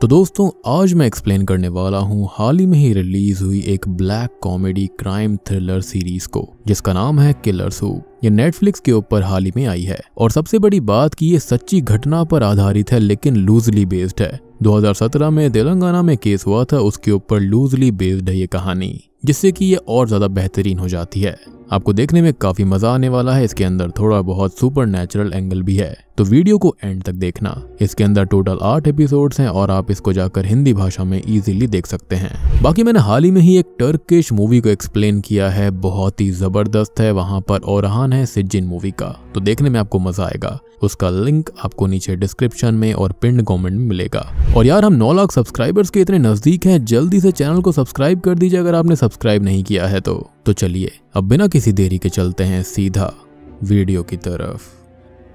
तो दोस्तों आज मैं एक्सप्लेन करने वाला हूँ हाल ही में ही रिलीज हुई एक black comedy crime thriller series को जिसका नाम है किलर सू ये नेटफ्लिक्स के ऊपर हाल ही में आई है और सबसे बड़ी बात कि ये सच्ची घटना पर आधारित है लेकिन लूजली बेस्ड है 2017 में तेलंगाना में केस हुआ था उसके ऊपर लूजली बेस्ड है ये कहानी जिससे कि ये और ज्यादा बेहतरीन हो जाती है आपको देखने में काफी मजा आने वाला है इसके अंदर थोड़ा बहुत सुपर नेचुरल एंगल भी है तो वीडियो को एंड तक देखना इसके अंदर टोटल आठ एपिसोड हैं और आप इसको जाकर हिंदी भाषा में इजीली देख सकते हैं बाकी मैंने हाल ही में ही एक टर्किश मूवी को एक्सप्लेन किया है बहुत ही जबरदस्त है वहां पर और है सिज्जिन मूवी का तो देखने में आपको मजा आएगा उसका लिंक आपको नीचे डिस्क्रिप्शन में और पिंड कॉमेंट में मिलेगा और यार हम 9 लाख सब्सक्राइबर्स के इतने नज़दीक हैं जल्दी से चैनल को सब्सक्राइब कर दीजिए अगर आपने सब्सक्राइब नहीं किया है तो तो चलिए अब बिना किसी देरी के चलते हैं सीधा वीडियो की तरफ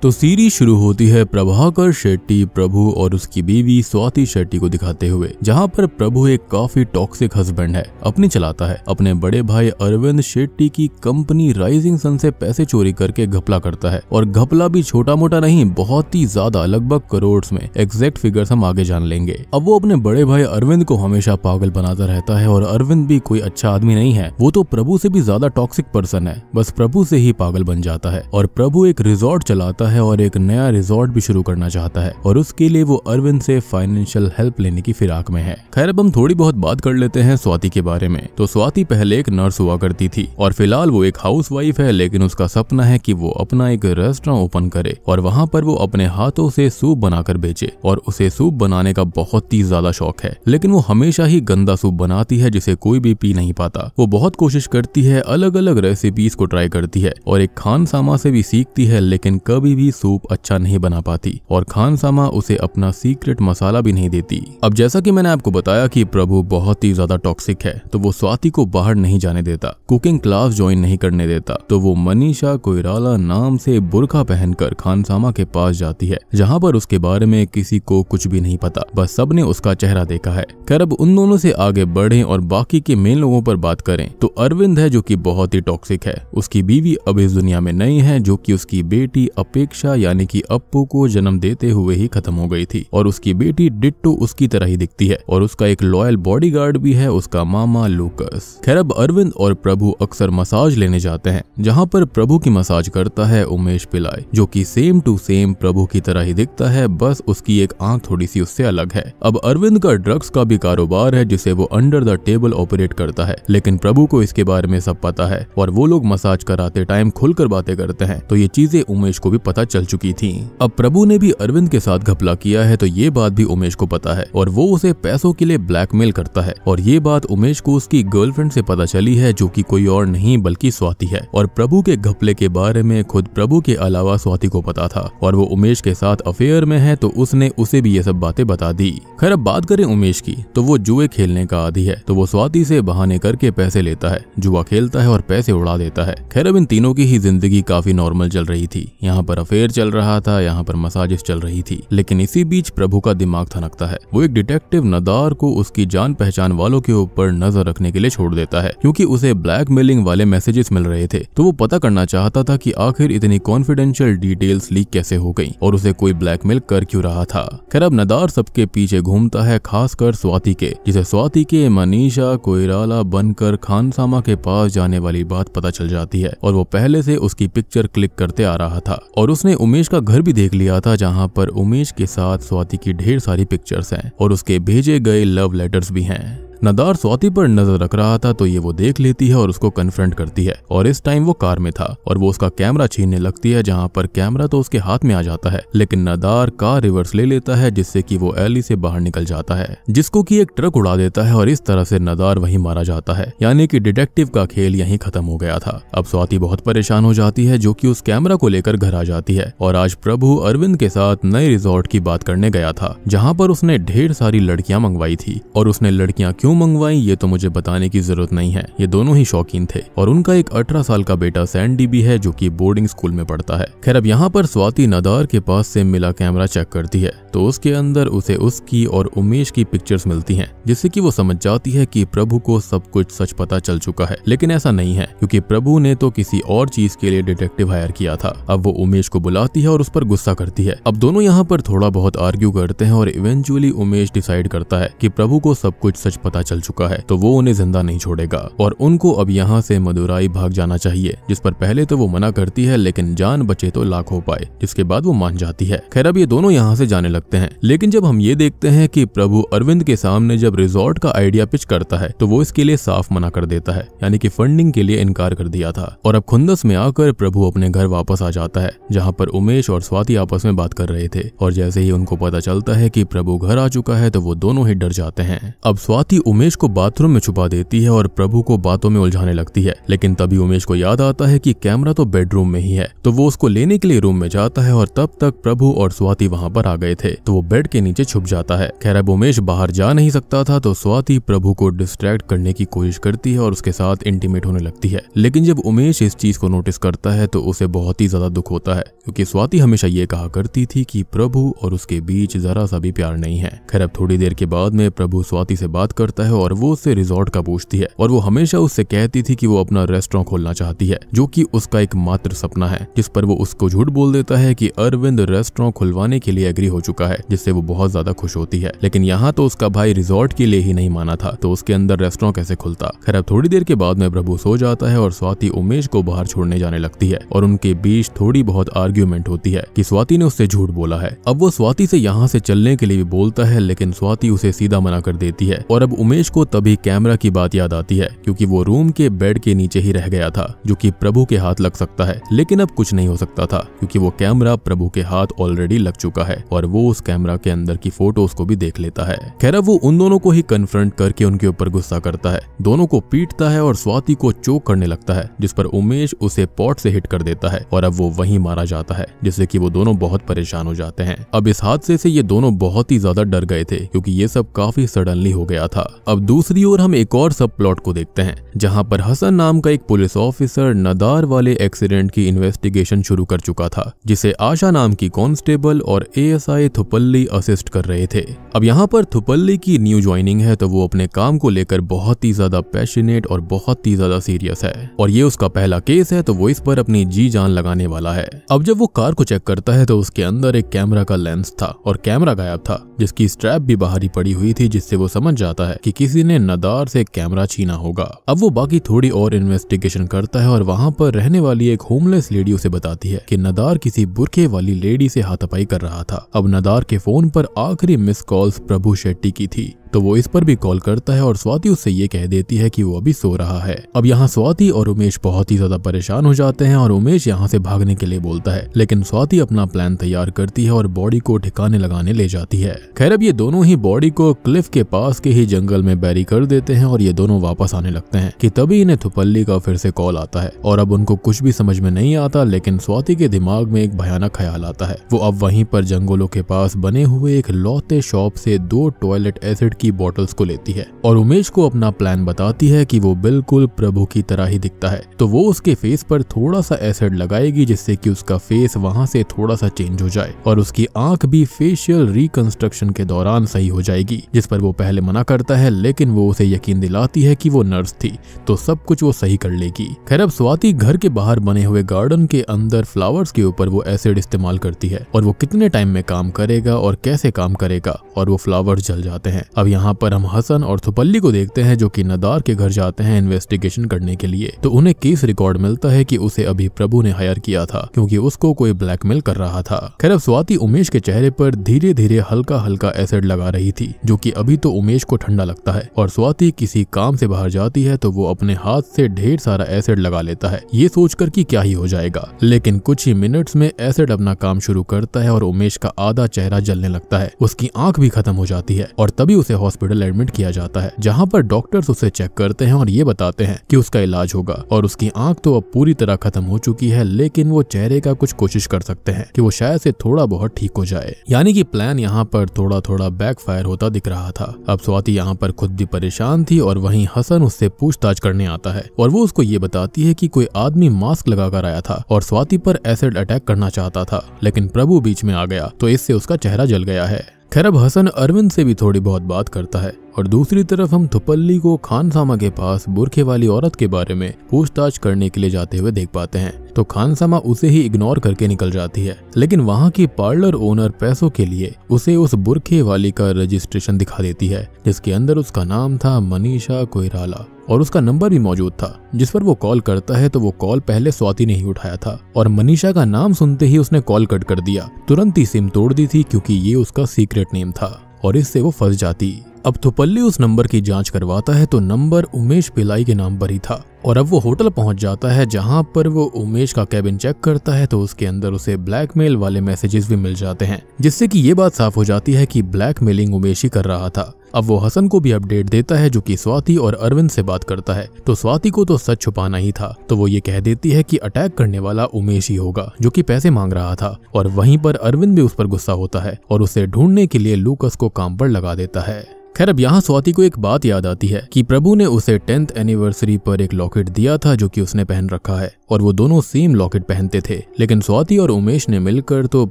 तो सीरीज शुरू होती है प्रभाकर शेट्टी प्रभु और उसकी बीवी स्वाति शेट्टी को दिखाते हुए जहाँ पर प्रभु एक काफी टॉक्सिक हस्बैंड है अपनी चलाता है अपने बड़े भाई अरविंद शेट्टी की कंपनी राइजिंग सन से पैसे चोरी करके घपला करता है और घपला भी छोटा मोटा नहीं बहुत ही ज्यादा लगभग करोड़ में एग्जैक्ट फिगर्स हम आगे जान लेंगे अब वो अपने बड़े भाई अरविंद को हमेशा पागल बनाता रहता है और अरविंद भी कोई अच्छा आदमी नहीं है वो तो प्रभु से भी ज्यादा टॉक्सिक पर्सन है बस प्रभु से ही पागल बन जाता है और प्रभु एक रिजॉर्ट चलाता है है और एक नया रिजॉर्ट भी शुरू करना चाहता है और उसके लिए वो अरविंद से फाइनेंशियल हेल्प लेने की फिराक में है खैर अब हम थोड़ी बहुत बात कर लेते हैं स्वाति के बारे में तो स्वाति पहले एक नर्स हुआ करती थी और फिलहाल वो एक हाउस वाइफ है लेकिन उसका सपना है की वो अपना एक रेस्टोरेंट ओपन करे और वहाँ पर वो अपने हाथों से सूप बनाकर बेचे और उसे सूप बनाने का बहुत ही ज्यादा शौक है लेकिन वो हमेशा ही गंदा सूप बनाती है जिसे कोई भी पी नहीं पाता वो बहुत कोशिश करती है अलग अलग रेसिपीज को ट्राई करती है और एक खान सामा से भी सीखती है लेकिन कभी भी भी सूप अच्छा नहीं बना पाती और खान सामा उसे अपना सीक्रेट मसाला भी नहीं देती अब जैसा कि मैंने आपको बताया कि प्रभु बहुत ही ज्यादा टॉक्सिक है तो वो स्वाति को बाहर नहीं जाने देता कुकिंग क्लास ज्वाइन नहीं करने देता तो वो मनीषा कोयराला नाम से बुरखा पहनकर सामा के पास जाती है जहाँ पर उसके बारे में किसी को कुछ भी नहीं पता बस सबने उसका चेहरा देखा है खैर अब उन दोनों से आगे बढ़े और बाकी के मेन लोगों पर बात करें तो अरविंद है जो की बहुत ही टॉक्सिक है उसकी बीवी अब इस दुनिया में नहीं है जो की उसकी बेटी अपेक्षा दीक्षा यानी कि अप्पू को जन्म देते हुए ही खत्म हो गई थी और उसकी बेटी डिट्टो उसकी तरह ही दिखती है और उसका एक लॉयल बॉडी भी है उसका मामा लूकस खैर अब अरविंद और प्रभु अक्सर मसाज लेने जाते हैं जहाँ पर प्रभु की मसाज करता है उमेश पिलाय जो की सेम टू सेम प्रभु की तरह ही दिखता है बस उसकी एक आंख थोड़ी सी उससे अलग है अब अरविंद का ड्रग्स का भी कारोबार है जिसे वो अंडर द टेबल ऑपरेट करता है लेकिन प्रभु को इसके बारे में सब पता है और वो लोग मसाज कराते टाइम खुलकर बातें करते हैं तो ये चीजें उमेश को भी पता पता चल चुकी थी अब प्रभु ने भी अरविंद के साथ घपला किया है तो ये बात भी उमेश को पता है और वो उसे पैसों के लिए ब्लैकमेल करता है और ये बात उमेश को उसकी गर्लफ्रेंड से पता चली है जो की कोई और नहीं बल्कि स्वाति है और प्रभु के घपले के बारे में खुद प्रभु के अलावा स्वाति को पता था और वो उमेश के साथ अफेयर में है तो उसने उसे भी ये सब बातें बता दी खैर अब बात करें उमेश की तो वो जुए खेलने का आदि है तो वो स्वाति से बहाने करके पैसे लेता है जुआ खेलता है और पैसे उड़ा देता है खैर अब इन तीनों की ही जिंदगी काफी नॉर्मल चल रही थी यहाँ पर अफेयर चल रहा था यहाँ पर मसाजिस चल रही थी लेकिन इसी बीच प्रभु का दिमाग थनकता है वो एक डिटेक्टिव नदार को उसकी जान पहचान वालों के ऊपर नजर रखने के लिए छोड़ देता है क्योंकि उसे ब्लैक वाले मैसेजेस मिल रहे थे तो वो पता करना चाहता था कि आखिर इतनी कॉन्फिडेंशियल डिटेल्स लीक कैसे हो गई और उसे कोई ब्लैकमेल कर क्यों रहा था खैर अब नदार सबके पीछे घूमता है खासकर स्वाति के जिसे स्वाति के मनीषा कोयराला बनकर खानसामा के पास जाने वाली बात पता चल जाती है और वो पहले से उसकी पिक्चर क्लिक करते आ रहा था और उसने उमेश का घर भी देख लिया था जहाँ पर उमेश के साथ स्वाति की ढेर सारी पिक्चर्स हैं और उसके भेजे गए लव लेटर्स भी हैं नदार स्वाति पर नजर रख रहा था तो ये वो देख लेती है और उसको कन्फ्रंट करती है और इस टाइम वो कार में था और वो उसका कैमरा छीनने लगती है जहाँ पर कैमरा तो उसके हाथ में आ जाता है लेकिन नदार कार रिवर्स ले लेता है जिससे की वो एली से बाहर निकल जाता है जिसको की एक ट्रक उड़ा देता है और इस तरह से नदार वही मारा जाता है यानी की डिटेक्टिव का खेल यही खत्म हो गया था अब स्वाति बहुत परेशान हो जाती है जो की उस कैमरा को लेकर घर आ जाती है और आज प्रभु अरविंद के साथ नए रिजॉर्ट की बात करने गया था जहाँ पर उसने ढेर सारी लड़कियाँ मंगवाई थी और उसने लड़कियाँ क्यों क्यों मंगवाई ये तो मुझे बताने की जरूरत नहीं है ये दोनों ही शौकीन थे और उनका एक अठारह साल का बेटा सैंडी भी है जो की बोर्डिंग स्कूल में पढ़ता है खैर अब यहाँ पर स्वाति नदार के पास से मिला कैमरा चेक करती है तो उसके अंदर उसे उसकी और उमेश की पिक्चर्स मिलती हैं जिससे कि वो समझ जाती है कि प्रभु को सब कुछ सच पता चल चुका है लेकिन ऐसा नहीं है क्योंकि प्रभु ने तो किसी और चीज के लिए डिटेक्टिव हायर किया था अब वो उमेश को बुलाती है और उस पर गुस्सा करती है अब दोनों यहाँ पर थोड़ा बहुत आर्ग्यू करते हैं और इवेंचुअली उमेश डिसाइड करता है की प्रभु को सब कुछ सच पता चल चुका है तो वो उन्हें जिंदा नहीं छोड़ेगा और उनको अब यहाँ से मदुराई भाग जाना चाहिए जिस पर पहले तो वो मना करती है लेकिन जान बचे तो लाख हो पाए जिसके बाद वो मान जाती है खैर अब ये दोनों यहाँ से जाने लगते हैं लेकिन जब हम ये देखते हैं कि प्रभु अरविंद के सामने जब रिजोर्ट का आइडिया पिच करता है तो वो इसके लिए साफ मना कर देता है यानी कि फंडिंग के लिए इनकार कर दिया था और अब खुंदस में आकर प्रभु अपने घर वापस आ जाता है जहाँ पर उमेश और स्वाति आपस में बात कर रहे थे और जैसे ही उनको पता चलता है की प्रभु घर आ चुका है तो वो दोनों ही डर जाते हैं अब स्वाति उमेश को बाथरूम में छुपा देती है और प्रभु को बातों में उलझाने लगती है लेकिन तभी उमेश को याद आता है कि कैमरा तो बेडरूम में ही है तो वो उसको लेने के लिए रूम में जाता है और तब तक प्रभु और स्वाति वहाँ पर आ गए थे तो वो बेड के नीचे छुप जाता है खैर अब उमेश बाहर जा नहीं सकता था तो स्वाति प्रभु को डिस्ट्रैक्ट करने की कोशिश करती है और उसके साथ इंटीमेट होने लगती है लेकिन जब उमेश इस चीज को नोटिस करता है तो उसे बहुत ही ज्यादा दुख होता है क्योंकि स्वाति हमेशा ये कहा करती थी कि प्रभु और उसके बीच जरा सा भी प्यार नहीं है खैर अब थोड़ी देर के बाद में प्रभु स्वाति से बात कर करता है और वो उससे रिजॉर्ट का पूछती है और वो हमेशा उससे कहती थी कि वो अपना रेस्टोरेंट खोलना चाहती है जो कि उसका एक मात्र सपना है जिस पर वो उसको झूठ बोल देता है कि अरविंद रेस्टोरेंट खुलवाने के लिए एग्री हो चुका है जिससे वो बहुत ज्यादा खुश होती है लेकिन यहाँ तो उसका भाई रिजॉर्ट के लिए ही नहीं माना था तो उसके अंदर रेस्टोरेंट कैसे खुलता खैर अब थोड़ी देर के बाद में प्रभु सो जाता है और स्वाति उमेश को बाहर छोड़ने जाने लगती है और उनके बीच थोड़ी बहुत आर्ग्यूमेंट होती है कि स्वाति ने उससे झूठ बोला है अब वो स्वाति से यहाँ से चलने के लिए भी बोलता है लेकिन स्वाति उसे सीधा मना कर देती है और अब उमेश को तभी कैमरा की बात याद आती है क्योंकि वो रूम के बेड के नीचे ही रह गया था जो कि प्रभु के हाथ लग सकता है लेकिन अब कुछ नहीं हो सकता था क्योंकि वो कैमरा प्रभु के हाथ ऑलरेडी लग चुका है और वो उस कैमरा के अंदर की फोटोज को भी देख लेता है खैर वो उन दोनों को ही कन्फ्रंट करके उनके ऊपर गुस्सा करता है दोनों को पीटता है और स्वाति को चोक करने लगता है जिस पर उमेश उसे पॉट से हिट कर देता है और अब वो वही मारा जाता है जिससे की वो दोनों बहुत परेशान हो जाते हैं अब इस हादसे से ये दोनों बहुत ही ज्यादा डर गए थे क्योंकि ये सब काफी सडनली हो गया था अब दूसरी ओर हम एक और सब प्लॉट को देखते हैं जहां पर हसन नाम का एक पुलिस ऑफिसर नदार वाले एक्सीडेंट की इन्वेस्टिगेशन शुरू कर चुका था जिसे आशा नाम की कांस्टेबल और एएसआई थुपल्ली असिस्ट कर रहे थे अब यहाँ पर थुपल्ली की न्यू ज्वाइनिंग है तो वो अपने काम को लेकर बहुत ही ज्यादा पैशनेट और बहुत ही ज्यादा सीरियस है और ये उसका पहला केस है तो वो इस पर अपनी जी जान लगाने वाला है अब जब वो कार को चेक करता है तो उसके अंदर एक कैमरा का लेंस था और कैमरा गायब था जिसकी स्ट्रैप भी बाहरी पड़ी हुई थी जिससे वो समझ जाता है कि किसी ने नदार से कैमरा छीना होगा अब वो बाकी थोड़ी और इन्वेस्टिगेशन करता है और वहाँ पर रहने वाली एक होमलेस लेडी उसे बताती है कि नदार किसी बुरके वाली लेडी से हाथापाई कर रहा था अब नदार के फोन पर आखिरी मिस कॉल्स प्रभु शेट्टी की थी तो वो इस पर भी कॉल करता है और स्वाति उससे ये कह देती है कि वो अभी सो रहा है अब यहाँ स्वाति और उमेश बहुत ही ज्यादा परेशान हो जाते हैं और उमेश यहाँ से भागने के लिए बोलता है लेकिन स्वाति अपना प्लान तैयार करती है और बॉडी को ठिकाने लगाने ले जाती है खैर अब ये दोनों ही बॉडी को क्लिफ के पास के ही जंगल में बैरी कर देते हैं और ये दोनों वापस आने लगते हैं कि तभी इन्हें थुपल्ली का फिर से कॉल आता है और अब उनको कुछ भी समझ में नहीं आता लेकिन स्वाति के दिमाग में एक भयानक ख्याल आता है वो अब वहीं पर जंगलों के पास बने हुए एक लौते शॉप से दो टॉयलेट एसिड की बॉटल्स को लेती है और उमेश को अपना प्लान बताती है कि वो बिल्कुल प्रभु की तरह ही दिखता है तो वो उसके फेस पर थोड़ा सा एसिड लगाएगी जिससे कि उसका फेस वहां से थोड़ा सा चेंज हो जाए और उसकी आंख भी फेशियल रिकंस्ट्रक्शन के दौरान सही हो जाएगी जिस पर वो पहले मना करता है लेकिन वो उसे यकीन दिलाती है कि वो नर्स थी तो सब कुछ वो सही कर लेगी खैर अब स्वाति घर के बाहर बने हुए गार्डन के अंदर फ्लावर्स के ऊपर वो एसिड इस्तेमाल करती है और वो कितने टाइम में काम करेगा और कैसे काम करेगा और वो फ्लावर्स जल जाते हैं अब यहाँ पर हम हसन और थुपल्ली को देखते हैं जो कि नदार के घर जाते हैं इन्वेस्टिगेशन करने के लिए तो उन्हें केस रिकॉर्ड मिलता है कि उसे अभी प्रभु ने हायर किया था क्योंकि उसको कोई ब्लैकमेल कर रहा था खैर अब स्वाति उमेश के चेहरे पर धीरे धीरे हल्का हल्का एसिड लगा रही थी जो की अभी तो उमेश को ठंडा लगता है और स्वाति किसी काम से बाहर जाती है तो वो अपने हाथ से ढेर सारा एसिड लगा लेता है ये सोचकर कि क्या ही हो जाएगा लेकिन कुछ ही मिनट्स में एसिड अपना काम शुरू करता है और उमेश का आधा चेहरा जलने लगता है उसकी आंख भी खत्म हो जाती है और तभी उसे हॉस्पिटल एडमिट किया जाता है जहाँ पर डॉक्टर्स उसे चेक करते हैं और ये बताते हैं कि उसका इलाज होगा और उसकी आंख तो अब पूरी तरह खत्म हो चुकी है लेकिन वो चेहरे का कुछ कोशिश कर सकते हैं कि वो शायद से थोड़ा बहुत ठीक हो जाए यानी कि प्लान यहाँ पर थोड़ा थोड़ा बैक फायर होता दिख रहा था अब स्वाति यहाँ पर खुद भी परेशान थी और वहीं हसन उससे पूछताछ करने आता है और वो उसको ये बताती है कि कोई आदमी मास्क लगा कर आया था और स्वाति पर एसिड अटैक करना चाहता था लेकिन प्रभु बीच में आ गया तो इससे उसका चेहरा जल गया है खैर अब हसन अरविंद से भी थोड़ी बहुत बात करता है और दूसरी तरफ हम थुपल्ली को खानसामा के पास बुरखे वाली औरत के बारे में पूछताछ करने के लिए जाते हुए देख पाते हैं तो खानसामा उसे ही इग्नोर करके निकल जाती है लेकिन वहाँ की पार्लर ओनर पैसों के लिए उसे उस बुरखे वाली का रजिस्ट्रेशन दिखा देती है जिसके अंदर उसका नाम था मनीषा कोयराला और उसका नंबर भी मौजूद था जिस पर वो कॉल करता है तो वो कॉल पहले स्वाति ने ही उठाया था और मनीषा का नाम सुनते ही उसने कॉल कट कर दिया तुरंत ही सिम तोड़ दी थी क्योंकि ये उसका सीक्रेट नेम था और इससे वो फंस जाती अब थुपल्ली तो उस नंबर की जांच करवाता है तो नंबर उमेश पिलाई के नाम पर ही था और अब वो होटल पहुंच जाता है जहां पर वो उमेश का कैबिन चेक करता है तो उसके अंदर उसे ब्लैकमेल वाले मैसेजेस भी मिल जाते हैं जिससे कि ये बात साफ हो जाती है कि ब्लैकमेलिंग उमेश ही कर रहा था अब वो हसन को भी अपडेट देता है जो कि स्वाति और अरविंद से बात करता है तो स्वाति को तो सच छुपाना ही था तो वो ये कह देती है कि अटैक करने वाला उमेश ही होगा जो कि पैसे मांग रहा था और वहीं पर अरविंद भी उस पर गुस्सा होता है और उसे ढूंढने के लिए लूकस को काम पर लगा देता है खैर अब यहाँ स्वाति को एक बात याद आती है कि प्रभु ने उसे टेंथ एनिवर्सरी पर एक लॉकेट दिया था जो कि उसने पहन रखा है और वो दोनों सेम लॉकेट पहनते थे लेकिन स्वाति और उमेश ने मिलकर तो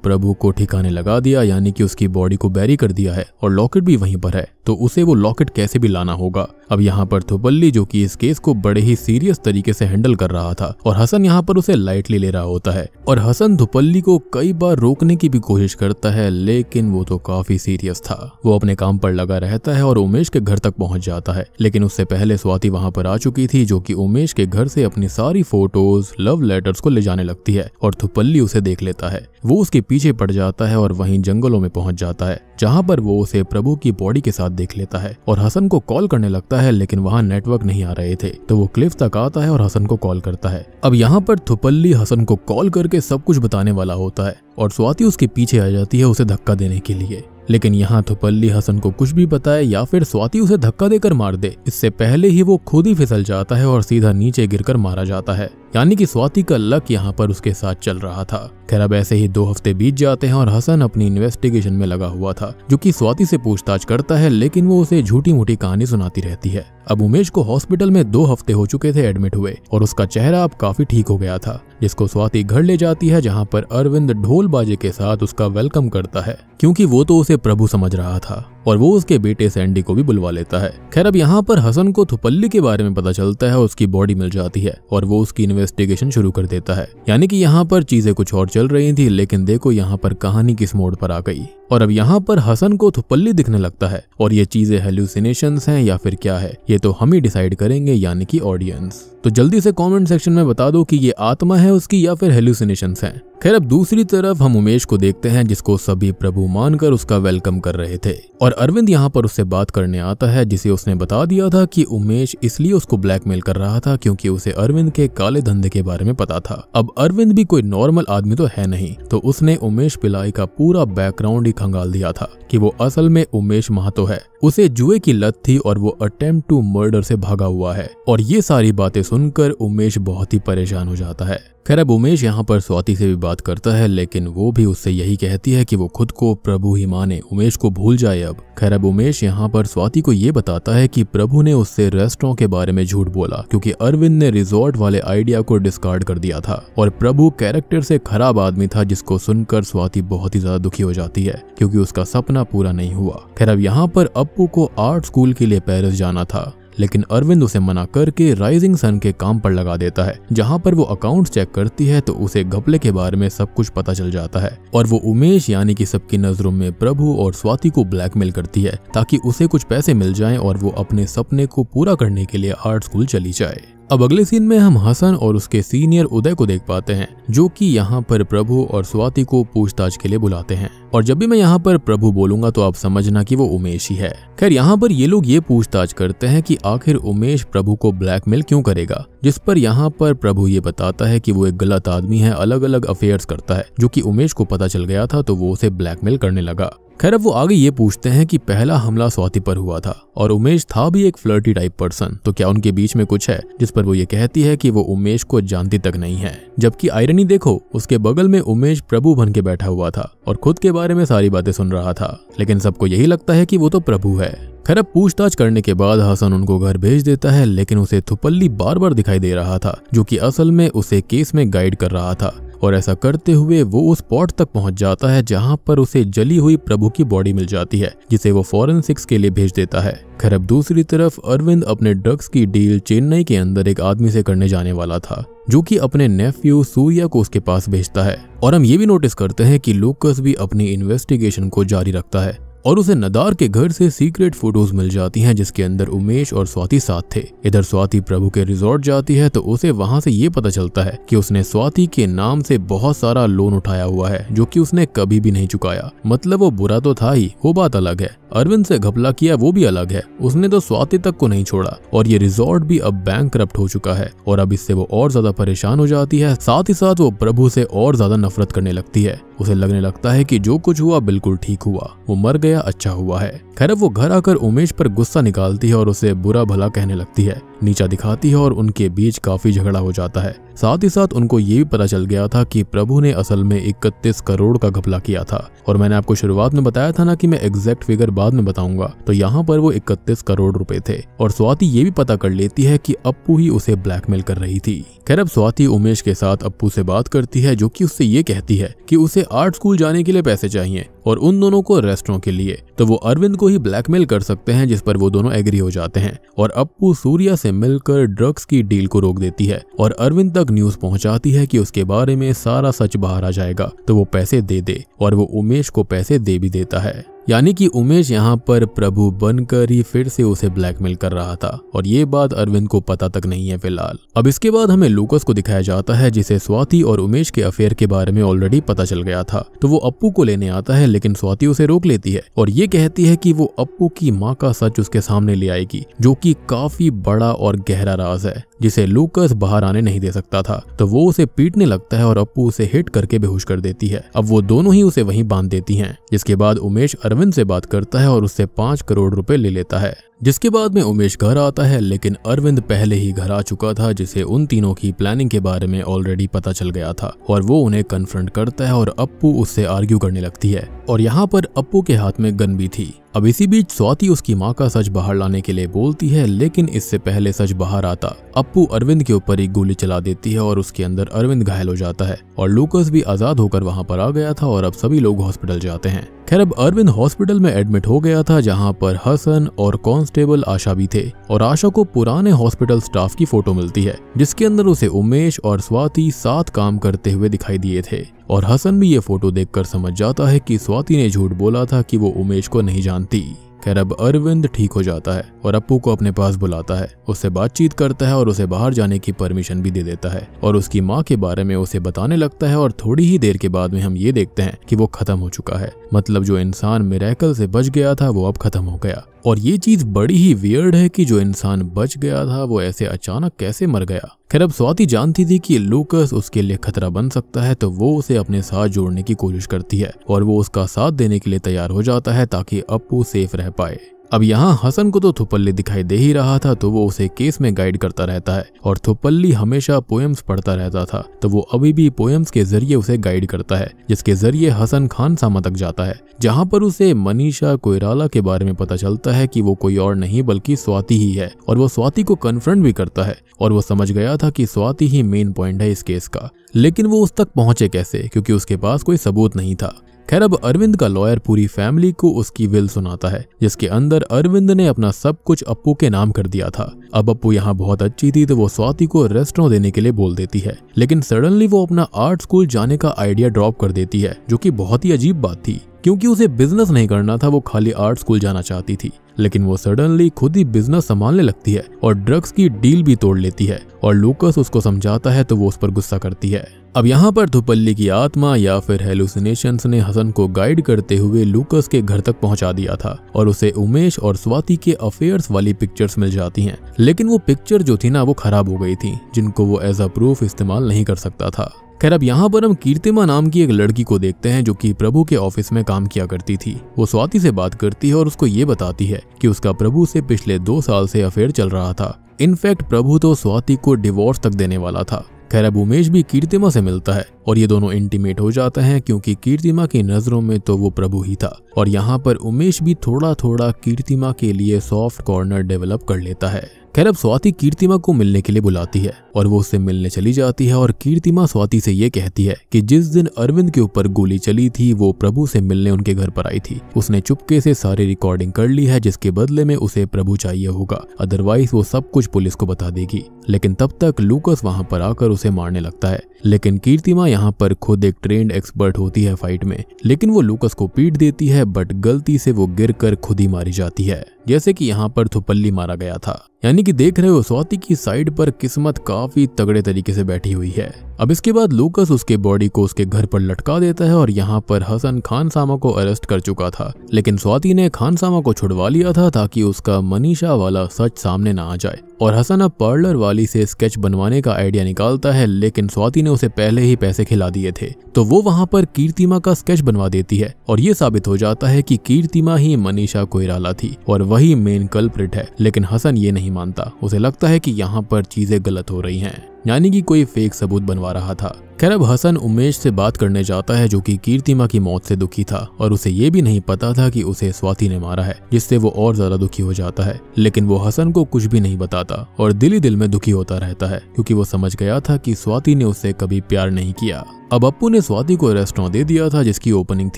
प्रभु को ठिकाने लगा दिया यानी कि उसकी बॉडी को बैरी कर दिया है और लॉकेट भी वहीं पर है तो उसे वो लॉकेट कैसे भी लाना होगा अब यहाँ पर थुपल्ली जो कि इस केस को बड़े ही सीरियस तरीके से हैंडल कर रहा था और हसन यहाँ पर उसे लाइटली ले रहा होता है और हसन थुपल्ली को कई बार रोकने की भी कोशिश करता है लेकिन वो तो काफी सीरियस था वो अपने काम पर लगा रहता है और उमेश के घर तक पहुंच जाता है लेकिन उससे पहले स्वाति वहां पर आ चुकी थी जो कि उमेश के घर से अपनी सारी फोटोज लव लेटर्स को ले जाने लगती है और थुपल्ली उसे देख लेता है वो उसके पीछे पड़ जाता है और वहीं जंगलों में पहुंच जाता है जहाँ पर वो उसे प्रभु की बॉडी के साथ देख लेता है और हसन को कॉल करने लगता है लेकिन वहाँ नेटवर्क नहीं आ रहे थे तो वो क्लिफ तक आता है और हसन को कॉल करता है अब यहाँ पर थुपल्ली हसन को कॉल करके सब कुछ बताने वाला होता है और स्वाति उसके पीछे आ जाती है उसे धक्का देने के लिए लेकिन यहाँ तो पल्ली हसन को कुछ भी बताए या फिर स्वाति उसे धक्का देकर मार दे इससे पहले ही वो खुद ही फिसल जाता है और सीधा नीचे गिरकर मारा जाता है यानी कि स्वाति का लक यहाँ पर उसके साथ चल रहा था खैर अब ऐसे ही दो हफ्ते बीत जाते हैं और हसन अपनी इन्वेस्टिगेशन में लगा हुआ था जो कि स्वाति से पूछताछ करता है लेकिन वो उसे झूठी मूठी कहानी सुनाती रहती है अब उमेश को हॉस्पिटल में दो हफ्ते हो चुके थे एडमिट हुए और उसका चेहरा अब काफी ठीक हो गया था जिसको स्वाति घर ले जाती है जहाँ पर अरविंद ढोल बाजे के साथ उसका वेलकम करता है क्योंकि वो तो उसे प्रभु समझ रहा था और वो उसके बेटे सैंडी को भी बुलवा लेता है खैर अब यहाँ पर हसन को थुपल्ली के बारे में पता चलता है उसकी बॉडी मिल जाती है और वो उसकी इन्वेस्टिगेशन शुरू कर देता है यानी कि यहाँ पर चीजें कुछ और चल रही थी लेकिन देखो यहाँ पर कहानी किस मोड़ पर आ गई और अब यहाँ पर हसन को थुपल्ली दिखने लगता है और ये चीजें हेल्यूसिनेशन है या फिर क्या है ये तो हम ही डिसाइड करेंगे यानी की ऑडियंस तो जल्दी से कमेंट सेक्शन में बता दो कि ये आत्मा है उसकी या फिर हेल्यूसिनेशन है खैर अब दूसरी तरफ हम उमेश को देखते हैं जिसको सभी प्रभु मानकर उसका वेलकम कर रहे थे और और अरविंद यहाँ पर उससे बात करने आता है जिसे उसने बता दिया था कि उमेश इसलिए उसको ब्लैकमेल कर रहा था क्योंकि उसे अरविंद के काले धंधे के बारे में पता था अब अरविंद भी कोई नॉर्मल आदमी तो है नहीं तो उसने उमेश पिलाई का पूरा बैकग्राउंड ही खंगाल दिया था कि वो असल में उमेश महातो है उसे जुए की लत थी और वो अटेम्प्ट टू मर्डर से भागा हुआ है और ये सारी बातें सुनकर उमेश बहुत ही परेशान हो जाता है खैर अब उमेश यहाँ पर स्वाति से भी बात करता है लेकिन वो भी उससे यही कहती है कि वो खुद को प्रभु ही माने उमेश को भूल जाए अब खैर अब उमेश यहाँ पर स्वाति को ये बताता है कि प्रभु ने उससे रेस्टोरों के बारे में झूठ बोला क्योंकि अरविंद ने रिजॉर्ट वाले आइडिया को डिस्कार्ड कर दिया था और प्रभु कैरेक्टर से खराब आदमी था जिसको सुनकर स्वाति बहुत ही ज्यादा दुखी हो जाती है क्योंकि उसका सपना पूरा नहीं हुआ खैर अब यहाँ पर अप्पू को आर्ट स्कूल के लिए पेरिस जाना था लेकिन अरविंद उसे मना करके राइजिंग सन के काम पर लगा देता है जहाँ पर वो अकाउंट चेक करती है तो उसे घपले के बारे में सब कुछ पता चल जाता है और वो उमेश यानी कि सबकी नजरों में प्रभु और स्वाति को ब्लैकमेल करती है ताकि उसे कुछ पैसे मिल जाएं और वो अपने सपने को पूरा करने के लिए आर्ट स्कूल चली जाए अब अगले सीन में हम हसन और उसके सीनियर उदय को देख पाते हैं जो कि यहाँ पर प्रभु और स्वाति को पूछताछ के लिए बुलाते हैं और जब भी मैं यहाँ पर प्रभु बोलूंगा तो आप समझना कि वो उमेश ही है खैर यहाँ पर ये लोग ये पूछताछ करते हैं कि आखिर उमेश प्रभु को ब्लैकमेल क्यों करेगा जिस पर यहाँ पर प्रभु ये बताता है कि वो एक गलत आदमी है अलग अलग अफेयर्स करता है जो कि उमेश को पता चल गया था तो वो उसे ब्लैकमेल करने लगा खैर अब वो आगे ये पूछते हैं कि पहला हमला स्वाति पर हुआ था और उमेश था भी एक फ्लर्टी टाइप पर्सन तो क्या उनके बीच में कुछ है जिस पर वो ये कहती है कि वो उमेश को जानती तक नहीं है जबकि आयरनी देखो उसके बगल में उमेश प्रभु बन के बैठा हुआ था और खुद के बारे में सारी बातें सुन रहा था लेकिन सबको यही लगता है की वो तो प्रभु है खैर अब पूछताछ करने के बाद हसन उनको घर भेज देता है लेकिन उसे थुपल्ली बार बार दिखाई दे रहा था जो कि असल में उसे केस में गाइड कर रहा था और ऐसा करते हुए वो उस स्पॉट तक पहुंच जाता है जहां पर उसे जली हुई प्रभु की बॉडी मिल जाती है जिसे वो फॉरेंसिक्स के लिए भेज देता है खैर अब दूसरी तरफ अरविंद अपने ड्रग्स की डील चेन्नई के अंदर एक आदमी से करने जाने वाला था जो कि अपने नेफ्यू सूर्या को उसके पास भेजता है और हम ये भी नोटिस करते हैं कि लूकस भी अपनी इन्वेस्टिगेशन को जारी रखता है और उसे नदार के घर से सीक्रेट फोटोज मिल जाती हैं जिसके अंदर उमेश और स्वाति साथ थे इधर स्वाति प्रभु के रिजॉर्ट जाती है तो उसे वहां से ये पता चलता है कि उसने स्वाति के नाम से बहुत सारा लोन उठाया हुआ है जो कि उसने कभी भी नहीं चुकाया मतलब वो बुरा तो था ही वो बात अलग है अरविंद से घपला किया वो भी अलग है उसने तो स्वाति तक को नहीं छोड़ा और ये रिजॉर्ट भी अब बैंक करप्ट हो चुका है और अब इससे वो और ज्यादा परेशान हो जाती है साथ ही साथ वो प्रभु से और ज्यादा नफरत करने लगती है उसे लगने लगता है कि जो कुछ हुआ बिल्कुल ठीक हुआ वो मर गया गया अच्छा हुआ है खैर वो घर आकर उमेश पर गुस्सा निकालती है और उसे बुरा भला कहने लगती है नीचा दिखाती है और उनके बीच काफी झगड़ा हो जाता है साथ ही साथ उनको ये भी पता चल गया था कि प्रभु ने असल में इकतीस करोड़ का घपला किया था और मैंने आपको शुरुआत में बताया था ना कि मैं एग्जैक्ट फिगर बाद में बताऊंगा तो यहाँ पर वो इकतीस करोड़ रुपए थे और स्वाति ये भी पता कर लेती है की अप्पू ही उसे ब्लैकमेल कर रही थी खैर अब स्वाति उमेश के साथ अप्पू से बात करती है जो की उससे ये कहती है की उसे आर्ट स्कूल जाने के लिए पैसे चाहिए और उन दोनों को रेस्टोरों के लिए तो वो अरविंद को ही ब्लैकमेल कर सकते हैं जिस पर वो दोनों एग्री हो जाते हैं और अपू सूर्या से मिलकर ड्रग्स की डील को रोक देती है और अरविंद तक न्यूज पहुंचाती है कि उसके बारे में सारा सच बाहर आ जाएगा तो वो पैसे दे दे और वो उमेश को पैसे दे भी देता है यानी कि उमेश यहाँ पर प्रभु बनकर ही फिर से उसे ब्लैकमेल कर रहा था और ये बात अरविंद को पता तक नहीं है फिलहाल अब इसके बाद हमें लूकस को दिखाया जाता है जिसे स्वाति और उमेश के अफेयर के बारे में ऑलरेडी पता चल गया था तो वो अप्पू को लेने आता है लेकिन स्वाति उसे रोक लेती है और ये कहती है की वो अप्पू की माँ का सच उसके सामने ले आएगी जो की काफी बड़ा और गहरा राज है जिसे लूकस बाहर आने नहीं दे सकता था तो वो उसे पीटने लगता है और अप्पू उसे हिट करके बेहोश कर देती है अब वो दोनों ही उसे वहीं बांध देती है जिसके बाद उमेश अरविंद से बात करता है और उससे पांच करोड़ रुपए ले लेता है जिसके बाद में उमेश घर आता है लेकिन अरविंद पहले ही घर आ चुका था जिसे उन तीनों की प्लानिंग के बारे में ऑलरेडी पता चल गया था और वो उन्हें कन्फ्रंट करता है और अप्पू उससे आर्ग्यू करने लगती है और यहाँ पर अप्पू के हाथ में गन भी थी अब इसी बीच स्वाति उसकी माँ का सच बाहर लाने के लिए बोलती है लेकिन इससे पहले सच बाहर आता अप्पू अरविंद के ऊपर एक गोली चला देती है और उसके अंदर अरविंद घायल हो जाता है और लूकस भी आजाद होकर वहाँ पर आ गया था और अब सभी लोग हॉस्पिटल जाते हैं खैर अब अरविंद हॉस्पिटल में एडमिट हो गया था जहाँ पर हसन और कॉन्स कांस्टेबल आशा भी थे और आशा को पुराने हॉस्पिटल स्टाफ की फोटो मिलती है जिसके अंदर उसे उमेश और स्वाति साथ काम करते हुए दिखाई दिए थे और हसन भी ये फोटो देखकर समझ जाता है कि स्वाति ने झूठ बोला था कि वो उमेश को नहीं जानती खैर अब अरविंद ठीक हो जाता है और अपू को अपने पास बुलाता है उससे बातचीत करता है और उसे बाहर जाने की परमिशन भी दे देता है और उसकी माँ के बारे में उसे बताने लगता है और थोड़ी ही देर के बाद में हम ये देखते हैं कि वो खत्म हो चुका है मतलब जो इंसान मेरेकल से बच गया था वो अब खत्म हो गया और ये चीज बड़ी ही वियर्ड है कि जो इंसान बच गया था वो ऐसे अचानक कैसे मर गया खैर अब स्वाति जानती थी कि लूकस उसके लिए खतरा बन सकता है तो वो उसे अपने साथ जोड़ने की कोशिश करती है और वो उसका साथ देने के लिए तैयार हो जाता है ताकि अपू सेफ रह पाए अब यहाँ हसन को तो थुपल्ली दिखाई दे ही रहा था तो वो उसे केस में गाइड करता रहता है और थुपल्ली हमेशा पोएम्स पढ़ता रहता था तो वो अभी भी पोएम्स के जरिए उसे गाइड करता है जिसके जरिए हसन खान सामा तक जाता है जहाँ पर उसे मनीषा कोयराला के बारे में पता चलता है की वो कोई और नहीं बल्कि स्वाति ही है और वो स्वाति को कन्फ्रंट भी करता है और वो समझ गया था की स्वाति ही मेन पॉइंट है इस केस का लेकिन वो उस तक पहुंचे कैसे क्योंकि उसके पास कोई सबूत नहीं था खैर अब अरविंद का लॉयर पूरी फैमिली को उसकी विल सुनाता है जिसके अंदर अरविंद ने अपना सब कुछ अप्पू के नाम कर दिया था अब अप्पू यहाँ बहुत अच्छी थी तो वो स्वाति को रेस्टोरेंट देने के लिए बोल देती है लेकिन सडनली वो अपना आर्ट स्कूल जाने का आइडिया ड्रॉप कर देती है जो की बहुत ही अजीब बात थी क्योंकि उसे बिजनेस नहीं करना था वो खाली आर्ट स्कूल जाना चाहती थी लेकिन वो सडनली खुद ही बिजनेस संभालने लगती है और ड्रग्स की डील भी तोड़ लेती है और लूकस उसको समझाता है तो वो उस पर गुस्सा करती है अब यहाँ पर धुपल्ली की आत्मा या फिर हेलुसिनेशन ने हसन को गाइड करते हुए लूकस के घर तक पहुंचा दिया था और उसे उमेश और स्वाति के अफेयर्स वाली पिक्चर्स मिल जाती हैं लेकिन वो पिक्चर जो थी ना वो खराब हो गई थी जिनको वो एज अ प्रूफ इस्तेमाल नहीं कर सकता था खैर अब यहाँ पर हम कीर्तिमा नाम की एक लड़की को देखते हैं जो कि प्रभु के ऑफिस में काम किया करती थी वो स्वाति से बात करती है और उसको ये बताती है कि उसका प्रभु से पिछले दो साल से अफेयर चल रहा था इनफैक्ट प्रभु तो स्वाति को डिवोर्स तक देने वाला था खैर अब उमेश भी कीर्तिमा से मिलता है और ये दोनों इंटीमेट हो जाते हैं क्योंकि कीर्तिमा की नजरों में तो वो प्रभु ही था और यहाँ पर उमेश भी थोड़ा थोड़ा कीर्तिमा के लिए सॉफ्ट कॉर्नर डेवलप कर लेता है खैर अब स्वाति कीर्तिमा को मिलने के लिए बुलाती है और वो उससे मिलने चली जाती है और कीर्तिमा स्वाति से ये कहती है कि जिस दिन अरविंद के ऊपर गोली चली थी वो प्रभु से मिलने उनके घर पर आई थी उसने चुपके से सारी रिकॉर्डिंग कर ली है जिसके बदले में उसे प्रभु चाहिए होगा अदरवाइज वो सब कुछ पुलिस को बता देगी लेकिन तब तक लूकस वहाँ पर आकर उसे मारने लगता है लेकिन कीर्तिमा यहाँ पर खुद एक ट्रेंड एक्सपर्ट होती है फाइट में लेकिन वो लूकस को पीट देती है बट गलती से वो गिर कर खुद ही मारी जाती है जैसे कि यहाँ पर थुपल्ली मारा गया था यानी कि देख रहे हो स्वाति की साइड पर किस्मत काफी तगड़े तरीके से बैठी हुई है अब इसके बाद लूकस उसके बॉडी को उसके घर पर लटका देता है और यहाँ पर हसन खान सामा को अरेस्ट कर चुका था लेकिन स्वाति ने खान सामा को छुड़वा लिया था ताकि उसका मनीषा वाला सच सामने ना आ जाए और हसन अब पार्लर वाली से स्केच बनवाने का आइडिया निकालता है लेकिन स्वाति ने उसे पहले ही पैसे खिला दिए थे तो वो वहाँ पर कीर्तिमा का स्केच बनवा देती है और ये साबित हो जाता है की कीर्तिमा ही मनीषा कोयराला थी और वही मेन कल्प्रिट है लेकिन हसन ये नहीं मानता उसे लगता है कि यहाँ पर चीजें गलत हो रही हैं यानी कि कोई फेक सबूत बनवा रहा था खैर अब हसन उमेश से बात करने जाता है जो कि कीर्तिमा की मौत से दुखी था और उसे ये भी नहीं पता था कि उसे स्वाति ने मारा है जिससे वो और ज्यादा दुखी हो जाता है लेकिन वो हसन को कुछ भी नहीं बताता और दिल ही दिल में दुखी होता रहता है क्योंकि वो समझ गया था कि स्वाति ने उसे कभी प्यार नहीं किया अब अप्पू ने स्वाति को रेस्टोरेंट दे दिया था जिसकी ओपनिंग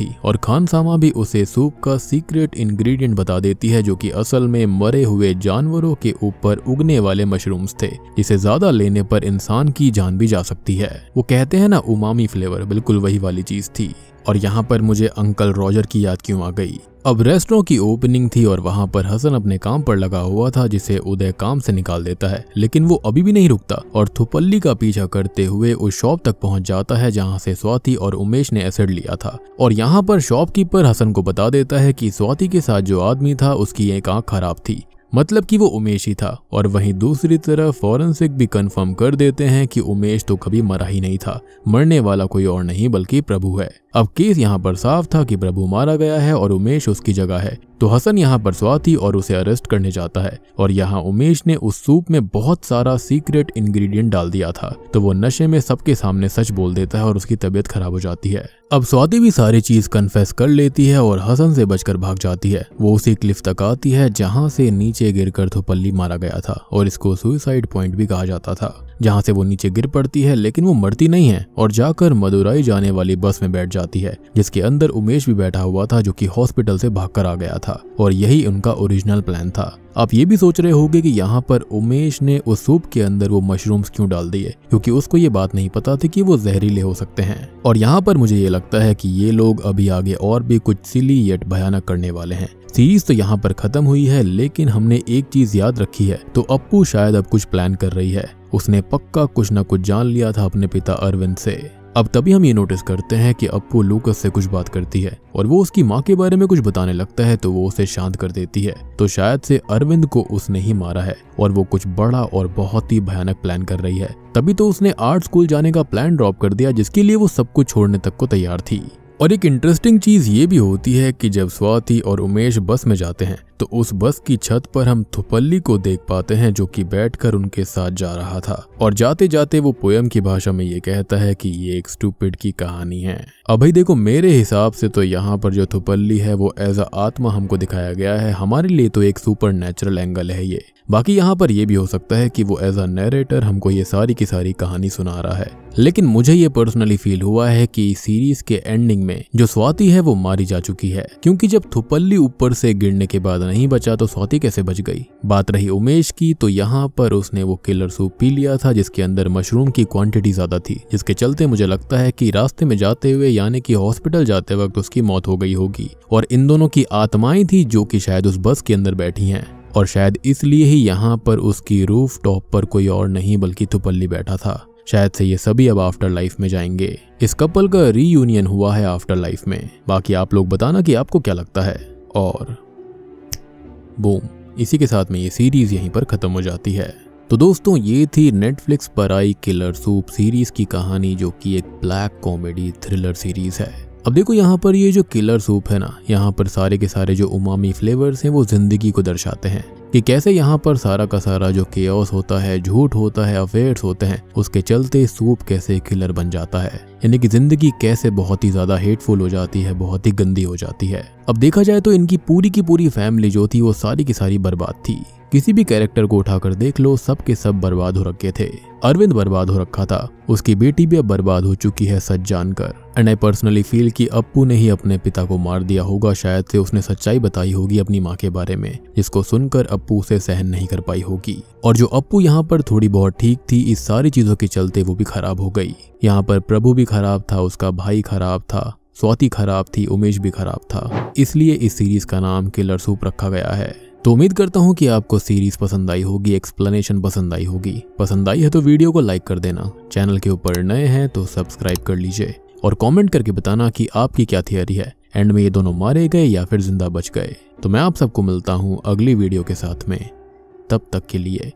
थी और खान सामा भी उसे सूप का सीक्रेट इंग्रेडिएंट बता देती है जो कि असल में मरे हुए जानवरों के ऊपर उगने वाले मशरूम्स थे जिसे ज्यादा लेने पर इंसान की जान भी जा सकती है वो कहते कहते हैं ना उमामी फ्लेवर बिल्कुल वही वाली चीज थी और यहाँ पर मुझे अंकल रॉजर की याद क्यों आ गई अब रेस्टोरों की ओपनिंग थी और वहां पर हसन अपने काम पर लगा हुआ था जिसे उदय काम से निकाल देता है लेकिन वो अभी भी नहीं रुकता और थुपल्ली का पीछा करते हुए उस शॉप तक पहुंच जाता है जहां से स्वाति और उमेश ने एसिड लिया था और यहाँ पर शॉपकीपर हसन को बता देता है कि स्वाति के साथ जो आदमी था उसकी एक आंख खराब थी मतलब कि वो उमेश ही था और वहीं दूसरी तरफ फॉरेंसिक भी कंफर्म कर देते हैं कि उमेश तो कभी मरा ही नहीं था मरने वाला कोई और नहीं बल्कि प्रभु है अब केस यहाँ पर साफ था कि प्रभु मारा गया है और उमेश उसकी जगह है तो हसन यहाँ पर स्वाती और उसे अरेस्ट करने जाता है और यहाँ उमेश ने उस सूप में बहुत सारा सीक्रेट इंग्रेडिएंट डाल दिया था तो वो नशे में सबके सामने सच बोल देता है और उसकी तबीयत खराब हो जाती है अब स्वाति भी सारी चीज कन्फेस कर लेती है और हसन से बचकर भाग जाती है वो उसी क्लिफ तक आती है जहाँ से नीचे गिर कर थोपल्ली मारा गया था और इसको सुइसाइड पॉइंट भी कहा जाता था जहाँ से वो नीचे गिर पड़ती है लेकिन वो मरती नहीं है और जाकर मदुराई जाने वाली बस में बैठ जाती है जिसके अंदर उमेश भी बैठा हुआ था जो की हॉस्पिटल से भाग कर आ गया था और यही उनका ओरिजिनल प्लान था आप ये भी सोच रहे होंगे कि यहाँ पर उमेश ने उस सूप के अंदर वो मशरूम्स क्यों डाल दिए क्योंकि उसको ये बात नहीं पता थी कि वो जहरीले हो सकते हैं और यहाँ पर मुझे ये लगता है कि ये लोग अभी आगे और भी कुछ सिली येट भयानक करने वाले हैं सीरीज तो यहाँ पर खत्म हुई है लेकिन हमने एक चीज याद रखी है तो अपू शायद अब कुछ प्लान कर रही है उसने पक्का कुछ न कुछ जान लिया था अपने पिता अरविंद से अब तभी हम ये नोटिस करते हैं कि अपू लूकस से कुछ बात करती है और वो उसकी माँ के बारे में कुछ बताने लगता है तो वो उसे शांत कर देती है तो शायद से अरविंद को उसने ही मारा है और वो कुछ बड़ा और बहुत ही भयानक प्लान कर रही है तभी तो उसने आर्ट स्कूल जाने का प्लान ड्रॉप कर दिया जिसके लिए वो सब कुछ छोड़ने तक को तैयार थी और एक इंटरेस्टिंग चीज ये भी होती है कि जब स्वाति और उमेश बस में जाते हैं तो उस बस की छत पर हम थुपल्ली को देख पाते हैं जो कि बैठकर उनके साथ जा रहा था और जाते जाते वो पोयम की भाषा में ये कहता है कि ये एक स्टूपिड की कहानी है अभी देखो मेरे हिसाब से तो यहाँ पर जो थुपल्ली है वो एज अ आत्मा हमको दिखाया गया है हमारे लिए तो एक सुपर नेचुरल एंगल है ये बाकी यहाँ पर यह भी हो सकता है कि वो एज अ नरेटर हमको ये सारी की सारी कहानी सुना रहा है लेकिन मुझे ये पर्सनली फील हुआ है कि सीरीज के एंडिंग में जो स्वाति है वो मारी जा चुकी है क्योंकि जब थुपल्ली ऊपर से गिरने के बाद नहीं नहीं बचा तो स्वाति कैसे बच गई बात रही उमेश की तो यहाँ पर उसने वो किलर सूप पी लिया था जिसके अंदर मशरूम की क्वांटिटी ज्यादा थी जिसके चलते मुझे लगता है कि रास्ते में जाते हुए यानी कि हॉस्पिटल जाते वक्त उसकी मौत हो गई होगी और इन दोनों की आत्माएं थी जो कि शायद उस बस के अंदर बैठी हैं और शायद इसलिए ही यहाँ पर उसकी रूफ टॉप पर कोई और नहीं बल्कि थुपल्ली बैठा था शायद से ये सभी अब आफ्टर लाइफ में जाएंगे इस कपल का रीयूनियन हुआ है आफ्टर लाइफ में बाकी आप लोग बताना कि आपको क्या लगता है और बूम इसी के साथ में ये सीरीज यहीं पर खत्म हो जाती है तो दोस्तों ये थी नेटफ्लिक्स पर आई किलर सूप सीरीज की कहानी जो कि एक ब्लैक कॉमेडी थ्रिलर सीरीज है अब देखो यहाँ पर ये जो किलर सूप है ना यहाँ पर सारे के सारे जो उमामी फ्लेवर्स हैं वो जिंदगी को दर्शाते हैं कि कैसे यहाँ पर सारा का सारा जो केयस होता है झूठ होता है अफेयर्स होते हैं उसके चलते सूप कैसे किलर बन जाता है यानी कि जिंदगी कैसे बहुत ही ज्यादा हेटफुल हो जाती है बहुत ही गंदी हो जाती है अब देखा जाए तो इनकी पूरी की पूरी फैमिली जो थी वो सारी की सारी बर्बाद थी किसी भी कैरेक्टर को उठाकर देख लो सब के सब बर्बाद हो रखे थे अरविंद बर्बाद हो रखा था उसकी बेटी भी अब बर्बाद हो चुकी है सच जानकर एंड आई पर्सनली फील कि अप्पू ने ही अपने पिता को मार दिया होगा शायद से उसने सच्चाई बताई होगी अपनी माँ के बारे में जिसको सुनकर अप्पू उसे सहन नहीं कर पाई होगी और जो अप्पू यहाँ पर थोड़ी बहुत ठीक थी इस सारी चीजों के चलते वो भी खराब हो गई यहाँ पर प्रभु भी खराब था उसका भाई खराब था स्वाति खराब थी उमेश भी खराब था इसलिए इस सीरीज का नाम किलर सूप रखा गया है तो उम्मीद करता हूँ कि आपको सीरीज पसंद आई होगी एक्सप्लेनेशन पसंद आई होगी पसंद आई है तो वीडियो को लाइक कर देना चैनल के ऊपर नए हैं तो सब्सक्राइब कर लीजिए और कमेंट करके बताना कि आपकी क्या थियरी है एंड में ये दोनों मारे गए या फिर जिंदा बच गए तो मैं आप सबको मिलता हूँ अगली वीडियो के साथ में तब तक के लिए